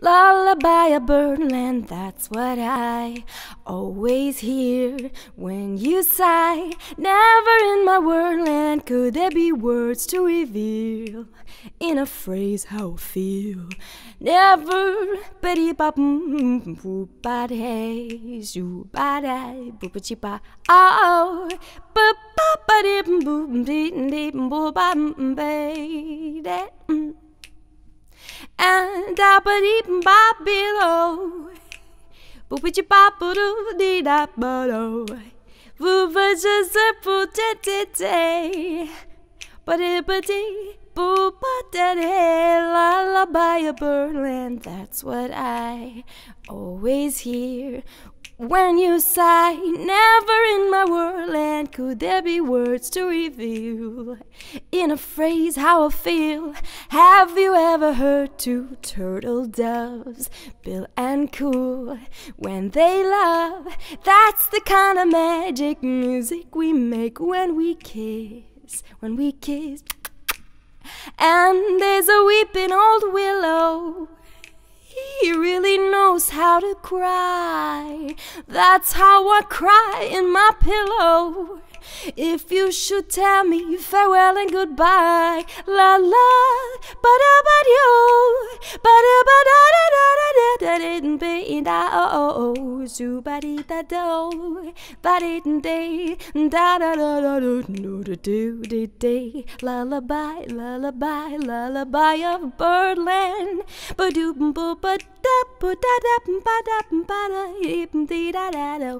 Lullaby of birdland, that's what I always hear when you sigh. Never in my wordland could there be words to reveal in a phrase how I feel. Never, bitty bop, mm, mm, mm, boop, bad hey, zoo, bad hey, boop, chipa, oh, ah, boop, bop, ba, dip, boop, dee, dee, boop, bam, ah, bay, that, mm da ba dee ba below. Boopity bop doo dee da ba do. Voova just a pooty day day. But it but boop la lullaby a Berlin. That's what I always hear when you sigh. Never could there be words to reveal in a phrase how I feel? Have you ever heard two turtle doves, Bill and Cool, when they love? That's the kind of magic music we make when we kiss, when we kiss. And there's a weeping old willow he really knows how to cry. That's how I cry in my pillow. If you should tell me farewell and goodbye, la la, but da ba zoo, ba dee da do, ba dee day, da da da da do do do do dee day, lullaby, lullaby, lullaby of birdland, ba do ba ba da ba da da ba da ba da dee da da do,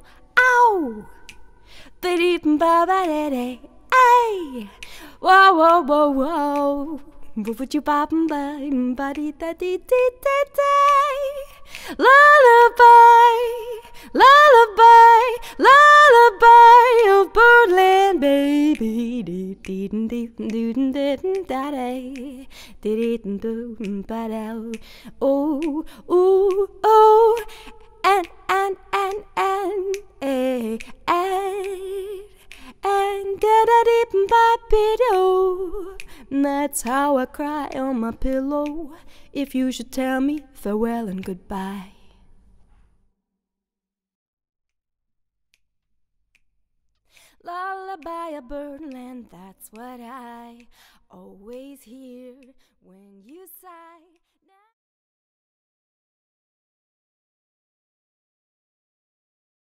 ow, ba dee ba ba da day, ay, whoa whoa whoa whoa. Boo boo choo ba ba ba dee da dee dee da day. Deedin deedin doodin deedin daddy, deedin doodin badow. Oh, ooh, oh, and, and, and, and, eh, and, and da da deepin papido. That's how I cry on my pillow. If you should tell me farewell and goodbye. lullaby of Birdland, that's what I always hear when you sigh.